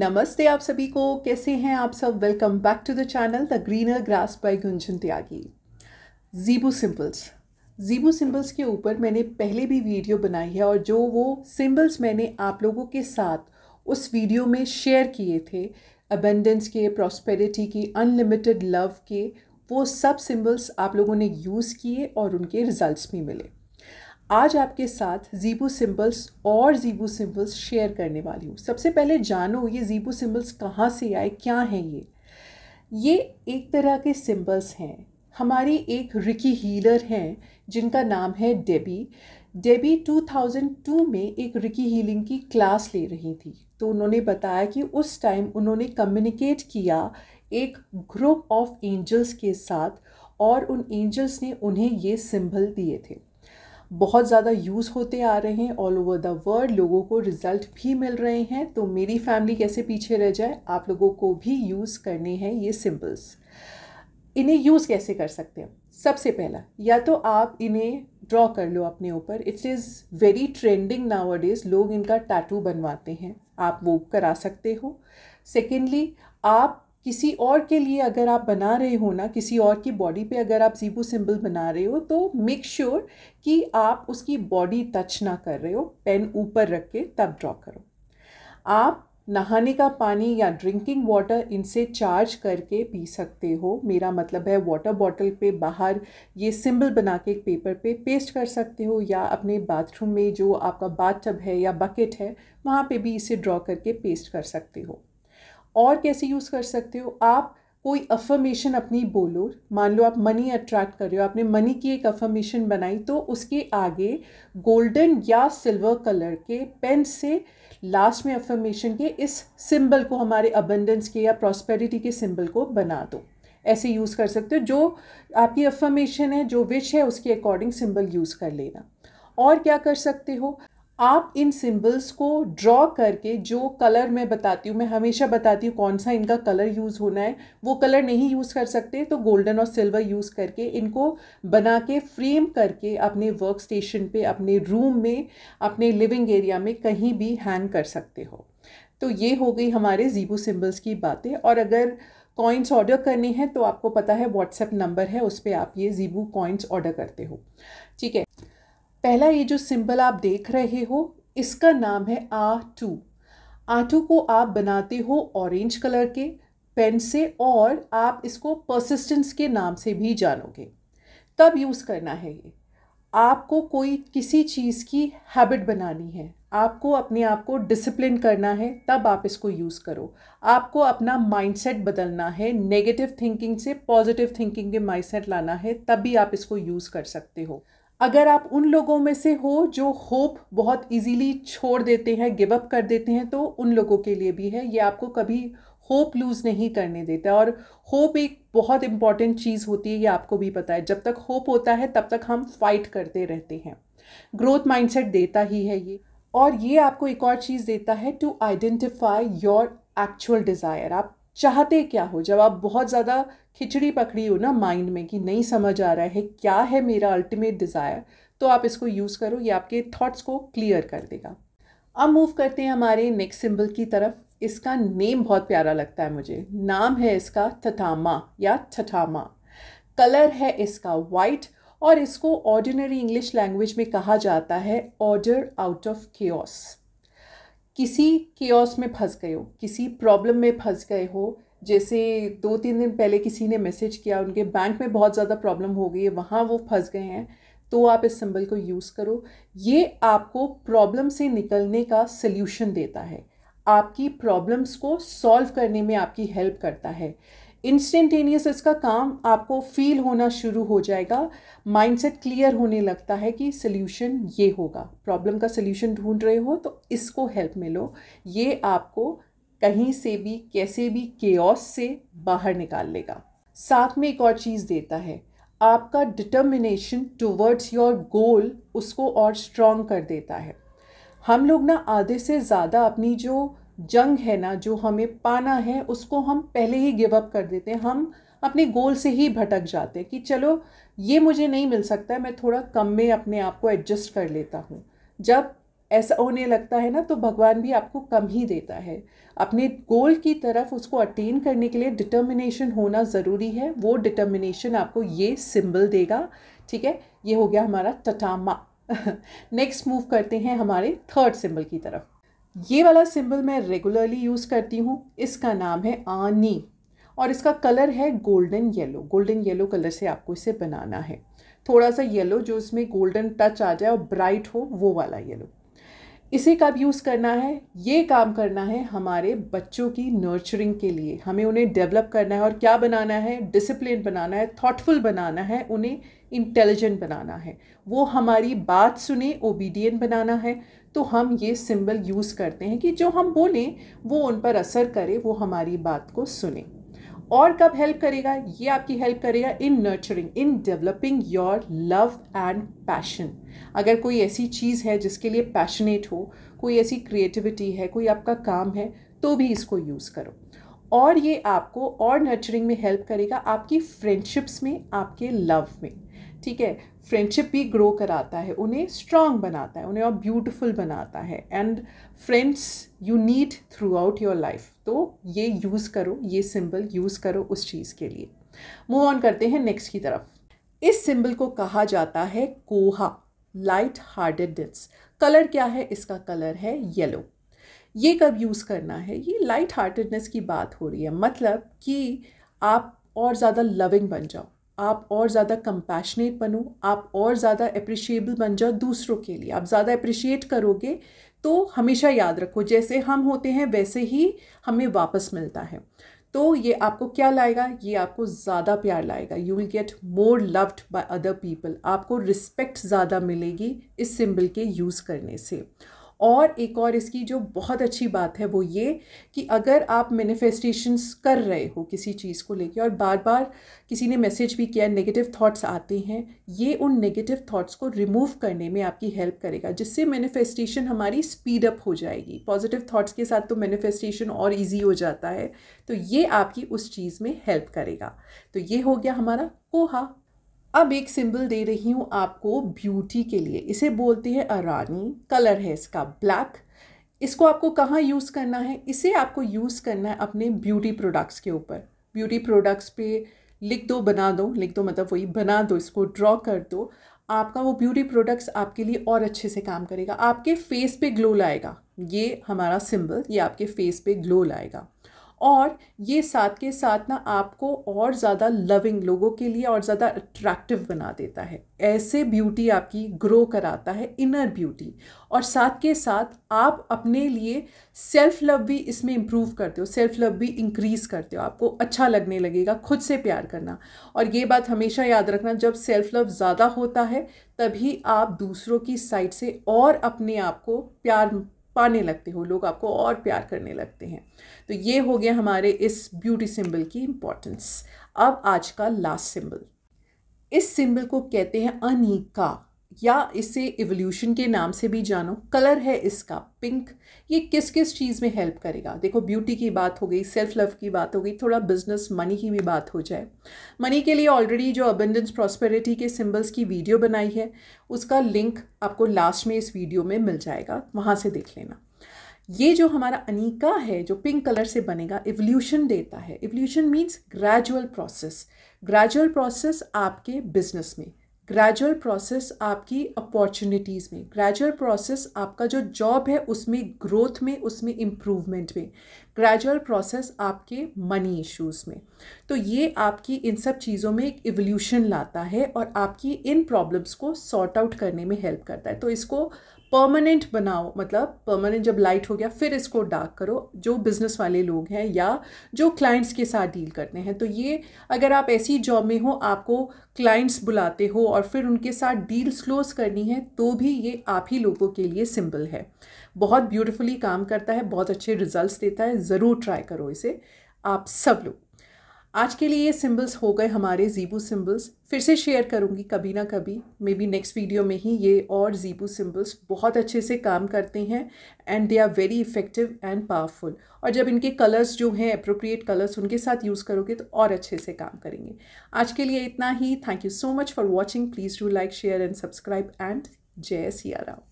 नमस्ते आप सभी को कैसे हैं आप सब welcome back to the channel the greener grass by Gunjan Tyagi जीबू सिंपल्स जीबू सिंबल्स के ऊपर मैंने पहले भी वीडियो बनाई है और जो वो सिंबल्स मैंने आप लोगों के साथ उस वीडियो में शेयर किए थे अबेंडेंस के प्रॉस्पेरिटी के अनलिमिटेड लव के वो सब सिंबल्स आप लोगों ने यूज़ किए और उनके रिज़ल्ट भी मिले आज आपके साथ ज़ीबो सिंबल्स और ज़ीबो सिंबल्स शेयर करने वाली हूँ सबसे पहले जानो ये ज़ीबो सिंबल्स कहाँ से आए क्या हैं ये ये एक तरह के सिंबल्स हैं हमारी एक रिकी हीलर हैं जिनका नाम है डेबी डेबी 2002 में एक रिकी हीलिंग की क्लास ले रही थी तो उन्होंने बताया कि उस टाइम उन्होंने कम्युनिकेट किया एक ग्रुप ऑफ एंजल्स के साथ और उन एंजल्स ने उन्हें ये सिंबल दिए थे बहुत ज़्यादा यूज़ होते आ रहे हैं ऑल ओवर द वर्ल्ड लोगों को रिज़ल्ट भी मिल रहे हैं तो मेरी फैमिली कैसे पीछे रह जाए आप लोगों को भी यूज़ करने हैं ये सिम्बल्स इन्हें यूज़ कैसे कर सकते हैं सबसे पहला या तो आप इन्हें ड्रॉ कर लो अपने ऊपर it's is very trending nowadays लोग इनका टैटू बनवाते हैं आप वो करा सकते हो सेकेंडली आप किसी और के लिए अगर आप बना रहे हो ना किसी और की बॉडी पे अगर आप जीबू सिंबल बना रहे हो तो मेक श्योर sure कि आप उसकी बॉडी टच ना कर रहे हो पेन ऊपर रख के तब ड्रॉ करो आप नहाने का पानी या ड्रिंकिंग वाटर इनसे चार्ज करके पी सकते हो मेरा मतलब है वाटर बॉटल पे बाहर ये सिंबल बना के पेपर पे पेस्ट कर सकते हो या अपने बाथरूम में जो आपका बाथ है या बकेट है वहाँ पे भी इसे ड्रॉ करके पेस्ट कर सकते हो और कैसे यूज़ कर सकते हो आप कोई अफर्मेशन अपनी बोलो मान लो आप मनी अट्रैक्ट कर रहे हो आपने मनी की एक अफर्मेशन बनाई तो उसके आगे गोल्डन या सिल्वर कलर के पेन से लास्ट में अफर्मेशन के इस सिंबल को हमारे अबंडेंस के या प्रॉस्पेरिटी के सिंबल को बना दो ऐसे यूज़ कर सकते हो जो आपकी अफर्मेशन है जो विश है उसके अकॉर्डिंग सिंबल यूज़ कर लेना और क्या कर सकते हो आप इन सिंबल्स को ड्रॉ करके जो कलर मैं बताती हूँ मैं हमेशा बताती हूँ कौन सा इनका कलर यूज़ होना है वो कलर नहीं यूज़ कर सकते तो गोल्डन और सिल्वर यूज़ करके इनको बना के फ्रेम करके अपने वर्क स्टेशन पे अपने रूम में अपने लिविंग एरिया में कहीं भी हैंग कर सकते हो तो ये हो गई हमारे जीबू सिम्बल्स की बातें और अगर कॉइन्स ऑर्डर करने हैं तो आपको पता है व्हाट्सएप नंबर है उस पर आप ये जीबू कॉइन्स ऑर्डर करते हो ठीक है पहला ये जो सिंबल आप देख रहे हो इसका नाम है आ टू आटू को आप बनाते हो ऑरेंज कलर के पेन से और आप इसको परसिस्टेंस के नाम से भी जानोगे तब यूज़ करना है ये आपको कोई किसी चीज़ की हैबिट बनानी है आपको अपने आप को डिसिप्लिन करना है तब आप इसको यूज़ करो आपको अपना माइंडसेट बदलना है नेगेटिव थिंकिंग से पॉजिटिव थिंकिंग के माइंडसेट लाना है तब भी आप इसको यूज़ कर सकते हो अगर आप उन लोगों में से हो जो होप बहुत इजीली छोड़ देते हैं गिव अप कर देते हैं तो उन लोगों के लिए भी है ये आपको कभी होप लूज़ नहीं करने देता और होप एक बहुत इंपॉर्टेंट चीज़ होती है ये आपको भी पता है जब तक होप होता है तब तक हम फाइट करते रहते हैं ग्रोथ माइंडसेट देता ही है ये और ये आपको एक और चीज़ देता है to identify your actual desire आप चाहते क्या हो जब आप बहुत ज़्यादा खिचड़ी पकड़ी हो ना माइंड में कि नहीं समझ आ रहा है क्या है मेरा अल्टीमेट डिज़ायर तो आप इसको यूज़ करो ये आपके थॉट्स को क्लियर कर देगा अब मूव करते हैं हमारे नेक्स्ट सिंबल की तरफ इसका नेम बहुत प्यारा लगता है मुझे नाम है इसका थथामा या ठठामा कलर है इसका वाइट और इसको ऑर्डिनरी इंग्लिश लैंग्वेज में कहा जाता है ऑर्डर आउट ऑफ क्योस किसी कियोस में फंस गए हो किसी प्रॉब्लम में फंस गए हो जैसे दो तीन दिन पहले किसी ने मैसेज किया उनके बैंक में बहुत ज़्यादा प्रॉब्लम हो गई है वहाँ वो फंस गए हैं तो आप इस सिंबल को यूज़ करो ये आपको प्रॉब्लम से निकलने का सल्यूशन देता है आपकी प्रॉब्लम्स को सॉल्व करने में आपकी हेल्प करता है इंस्टेंटेनियस इसका काम आपको फील होना शुरू हो जाएगा माइंडसेट क्लियर होने लगता है कि सोल्यूशन ये होगा प्रॉब्लम का सोल्यूशन ढूंढ रहे हो तो इसको हेल्प मिलो ये आपको कहीं से भी कैसे भी के से बाहर निकाल लेगा साथ में एक और चीज़ देता है आपका डिटर्मिनेशन टूवर्ड्स योर गोल उसको और स्ट्रॉन्ग कर देता है हम लोग ना आधे से ज़्यादा अपनी जो जंग है ना जो हमें पाना है उसको हम पहले ही गिव अप कर देते हैं हम अपने गोल से ही भटक जाते हैं कि चलो ये मुझे नहीं मिल सकता मैं थोड़ा कम में अपने आप को एडजस्ट कर लेता हूँ जब ऐसा होने लगता है ना तो भगवान भी आपको कम ही देता है अपने गोल की तरफ उसको अटेन करने के लिए डिटर्मिनेशन होना ज़रूरी है वो डिटर्मिनेशन आपको ये सिंबल देगा ठीक है ये हो गया हमारा टटामा नेक्स्ट मूव करते हैं हमारे थर्ड सिंबल की तरफ ये वाला सिंबल मैं रेगुलरली यूज़ करती हूँ इसका नाम है आनी और इसका कलर है golden yellow golden yellow colour से आपको इसे बनाना है थोड़ा सा येलो जो इसमें गोल्डन टच आ जाए और ब्राइट हो वो वाला येलो इसे कब यूज़ करना है ये काम करना है हमारे बच्चों की नर्चरिंग के लिए हमें उन्हें डेवलप करना है और क्या बनाना है डिसिप्लिन बनाना है थॉटफुल बनाना है उन्हें इंटेलिजेंट बनाना है वो हमारी बात सुने ओबीडियन बनाना है तो हम ये सिंबल यूज़ करते हैं कि जो हम बोलें वो उन पर असर करे वो हमारी बात को सुने और कब हेल्प करेगा ये आपकी हेल्प करेगा in nurturing in developing your love and passion अगर कोई ऐसी चीज़ है जिसके लिए पैशनेट हो कोई ऐसी क्रिएटिविटी है कोई आपका काम है तो भी इसको यूज़ करो और ये आपको और नर्चरिंग में हेल्प करेगा आपकी फ्रेंडशिप्स में आपके लव में ठीक है फ्रेंडशिप भी ग्रो कराता है उन्हें स्ट्रांग बनाता है उन्हें और ब्यूटिफुल बनाता है and friends you need throughout your life तो ये यूज़ करो ये सिंबल यूज़ करो उस चीज़ के लिए मूव ऑन करते हैं नेक्स्ट की तरफ इस सिंबल को कहा जाता है कोहा लाइट हार्टेडनेस कलर क्या है इसका कलर है येलो ये कब यूज़ करना है ये लाइट हार्टेडनेस की बात हो रही है मतलब कि आप और ज़्यादा लविंग बन जाओ आप और ज़्यादा कंपैशनेट बनो आप और ज़्यादा अप्रिशिएबल बन जाओ दूसरों के लिए आप ज़्यादा अप्रिशिएट करोगे तो हमेशा याद रखो जैसे हम होते हैं वैसे ही हमें वापस मिलता है तो ये आपको क्या लाएगा ये आपको ज़्यादा प्यार लाएगा you will get more loved by other people आपको रिस्पेक्ट ज़्यादा मिलेगी इस सिंबल के यूज़ करने से और एक और इसकी जो बहुत अच्छी बात है वो ये कि अगर आप मैनिफेस्टेशंस कर रहे हो किसी चीज़ को लेके और बार बार किसी ने मैसेज भी किया नेगेटिव थॉट्स आते हैं ये उन नेगेटिव थॉट्स को रिमूव करने में आपकी हेल्प करेगा जिससे मैनिफेस्टेशन हमारी स्पीड अप हो जाएगी पॉजिटिव थॉट्स के साथ तो मैनिफेस्टेशन और ईजी हो जाता है तो ये आपकी उस चीज़ में हेल्प करेगा तो ये हो गया हमारा कोहा अब एक सिंबल दे रही हूँ आपको ब्यूटी के लिए इसे बोलते हैं अरानी कलर है इसका ब्लैक इसको आपको कहाँ यूज़ करना है इसे आपको यूज़ करना है अपने ब्यूटी प्रोडक्ट्स के ऊपर ब्यूटी प्रोडक्ट्स पे लिख दो बना दो लिख दो मतलब वही बना दो इसको ड्रॉ कर दो आपका वो ब्यूटी प्रोडक्ट्स आपके लिए और अच्छे से काम करेगा आपके फेस पे ग्लो लाएगा ये हमारा सिंबल ये आपके फेस पे ग्लो लाएगा और ये साथ के साथ ना आपको और ज़्यादा लविंग लोगों के लिए और ज़्यादा अट्रैक्टिव बना देता है ऐसे ब्यूटी आपकी ग्रो कराता है इनर ब्यूटी और साथ के साथ आप अपने लिए सेल्फ़ लव भी इसमें इम्प्रूव करते हो सेल्फ़ लव भी इंक्रीज़ करते हो आपको अच्छा लगने लगेगा खुद से प्यार करना और ये बात हमेशा याद रखना जब सेल्फ़ लव ज़्यादा होता है तभी आप दूसरों की साइड से और अपने आप को प्यार पाने लगते हो लोग आपको और प्यार करने लगते हैं तो ये हो गया हमारे इस ब्यूटी सिंबल की इम्पोर्टेंस अब आज का लास्ट सिंबल इस सिंबल को कहते हैं अनीका या इसे एवोल्यूशन के नाम से भी जानो कलर है इसका पिंक ये किस किस चीज़ में हेल्प करेगा देखो ब्यूटी की बात हो गई सेल्फ लव की बात हो गई थोड़ा बिजनेस मनी की भी बात हो जाए मनी के लिए ऑलरेडी जो अबंडेंस प्रॉस्पेरिटी के सिंबल्स की वीडियो बनाई है उसका लिंक आपको लास्ट में इस वीडियो में मिल जाएगा वहाँ से देख लेना ये जो हमारा अनिका है जो पिंक कलर से बनेगा एवोल्यूशन देता है evolution means gradual process gradual process आपके बिजनेस में ग्रेजुअल प्रोसेस आपकी अपॉर्चुनिटीज़ में ग्रेजुअल प्रोसेस आपका जो जॉब है उसमें ग्रोथ में उसमें इम्प्रूवमेंट में ग्रेजुअल प्रोसेस आपके मनी इश्यूज़ में तो ये आपकी इन सब चीज़ों में एक इवोल्यूशन लाता है और आपकी इन प्रॉब्लम्स को सॉर्ट आउट करने में हेल्प करता है तो इसको परमानेंट बनाओ मतलब परमानेंट जब लाइट हो गया फिर इसको डार्क करो जो बिज़नेस वाले लोग हैं या जो क्लाइंट्स के साथ डील करते हैं तो ये अगर आप ऐसी जॉब में हो आपको क्लाइंट्स बुलाते हो और फिर उनके साथ डील्स क्लोज करनी है तो भी ये आप ही लोगों के लिए सिंपल है बहुत ब्यूटिफुली काम करता है बहुत अच्छे रिजल्ट देता है ज़रूर ट्राई करो इसे आप सब लोग आज के लिए ये सिम्बल्स हो गए हमारे ज़ीबू सिम्बल्स फिर से शेयर करूँगी कभी ना कभी मे बी नेक्स्ट वीडियो में ही ये और ज़ीबू सिम्बल्स बहुत अच्छे से काम करते हैं and they are very effective and powerful और जब इनके कलर्स जो हैं अप्रोप्रिएट कलर्स उनके साथ यूज़ करोगे तो और अच्छे से काम करेंगे आज के लिए इतना ही thank you so much for watching please do like share and subscribe and जय सिया राम